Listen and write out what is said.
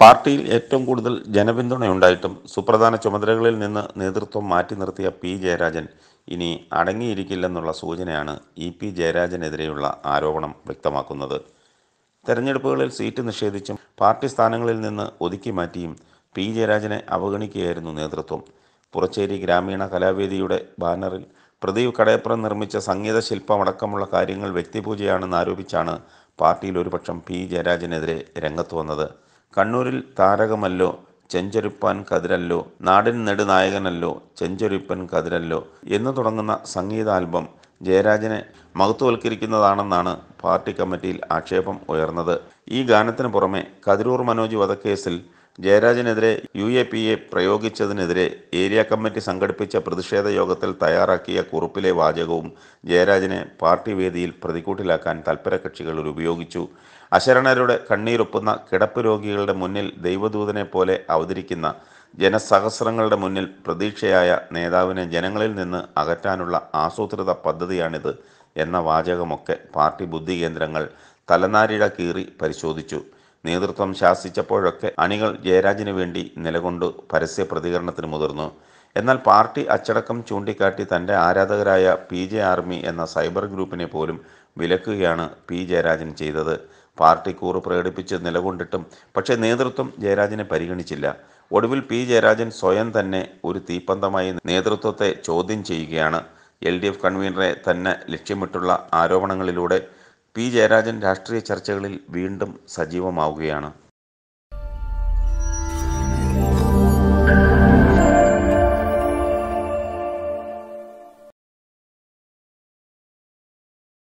പാർട്ടിയിൽ ഏറ്റവും കൂടുതൽ ജനപിന്തുണയുണ്ടായിട്ടും സുപ്രധാന ചുമതലകളിൽ നിന്ന് നേതൃത്വം മാറ്റി നിർത്തിയ പി ജയരാജൻ ഇനി അടങ്ങിയിരിക്കില്ലെന്നുള്ള സൂചനയാണ് ഇ പി ജയരാജനെതിരെയുള്ള ആരോപണം വ്യക്തമാക്കുന്നത് തെരഞ്ഞെടുപ്പുകളിൽ സീറ്റ് നിഷേധിച്ചും പാർട്ടി സ്ഥാനങ്ങളിൽ നിന്ന് ഒതുക്കി മാറ്റിയും പി ജയരാജനെ അവഗണിക്കുകയായിരുന്നു നേതൃത്വം പുറച്ചേരി ഗ്രാമീണ കലാവേദിയുടെ ബാനറിൽ പ്രദീപ് കടയപ്പുറം നിർമ്മിച്ച സംഗീത ശില്പമടക്കമുള്ള കാര്യങ്ങൾ വ്യക്തിപൂജയാണെന്ന് ആരോപിച്ചാണ് പാർട്ടിയിൽ ഒരുപക്ഷം പി ജയരാജനെതിരെ രംഗത്ത് വന്നത് കണ്ണൂരിൽ താരകമല്ലോ ചെഞ്ചൊരുപ്പാൻ കതിരല്ലോ നാടിൻ നെടുനായകനല്ലോ ചെഞ്ചൊരുപ്പൻ കതിരല്ലോ എന്ന് തുടങ്ങുന്ന സംഗീതാൽബം ജയരാജനെ മഹത്വവൽക്കരിക്കുന്നതാണെന്നാണ് പാർട്ടി കമ്മിറ്റിയിൽ ആക്ഷേപം ഉയർന്നത് ഈ ഗാനത്തിന് പുറമെ കതിരൂർ മനോജ് വധക്കേസിൽ ജയരാജനെതിരെ യു എ പി എ പ്രയോഗിച്ചതിനെതിരെ ഏരിയ കമ്മിറ്റി സംഘടിപ്പിച്ച പ്രതിഷേധ യോഗത്തിൽ തയ്യാറാക്കിയ കുറിപ്പിലെ വാചകവും ജയരാജനെ പാർട്ടി വേദിയിൽ പ്രതിക്കൂട്ടിലാക്കാൻ തൽപര കക്ഷികൾ ഉപയോഗിച്ചു അശരണരുടെ കണ്ണീരൊപ്പുന്ന കിടപ്പ് രോഗികളുടെ മുന്നിൽ ദൈവദൂതനെ പോലെ അവതരിക്കുന്ന ജനസഹസ്രങ്ങളുടെ മുന്നിൽ പ്രതീക്ഷയായ നേതാവിനെ ജനങ്ങളിൽ നിന്ന് അകറ്റാനുള്ള ആസൂത്രിത പദ്ധതിയാണിത് എന്ന വാചകമൊക്കെ പാർട്ടി ബുദ്ധി കേന്ദ്രങ്ങൾ തലനാരിഴ കീറി പരിശോധിച്ചു നേതൃത്വം ശാസിച്ചപ്പോഴൊക്കെ അണികൾ ജയരാജിന് വേണ്ടി നിലകൊണ്ട് പരസ്യ പ്രതികരണത്തിന് മുതിർന്നു എന്നാൽ പാർട്ടി അച്ചടക്കം ചൂണ്ടിക്കാട്ടി തൻ്റെ ആരാധകരായ പി ജെ ആർമി എന്ന സൈബർ ഗ്രൂപ്പിനെ പോലും വിലക്കുകയാണ് പി ജയരാജൻ ചെയ്തത് പാർട്ടി കൂറ് പ്രകടിപ്പിച്ച് നിലകൊണ്ടിട്ടും പക്ഷേ നേതൃത്വം ജയരാജനെ പരിഗണിച്ചില്ല ഒടുവിൽ പി ജയരാജൻ സ്വയം തന്നെ ഒരു തീപ്പന്തമായി നേതൃത്വത്തെ ചോദ്യം ചെയ്യുകയാണ് എൽ ഡി എഫ് കൺവീനറെ തന്നെ ലക്ഷ്യമിട്ടുള്ള ആരോപണങ്ങളിലൂടെ പി ജയരാജൻ രാഷ്ട്രീയ ചർച്ചകളിൽ വീണ്ടും സജീവമാവുകയാണ്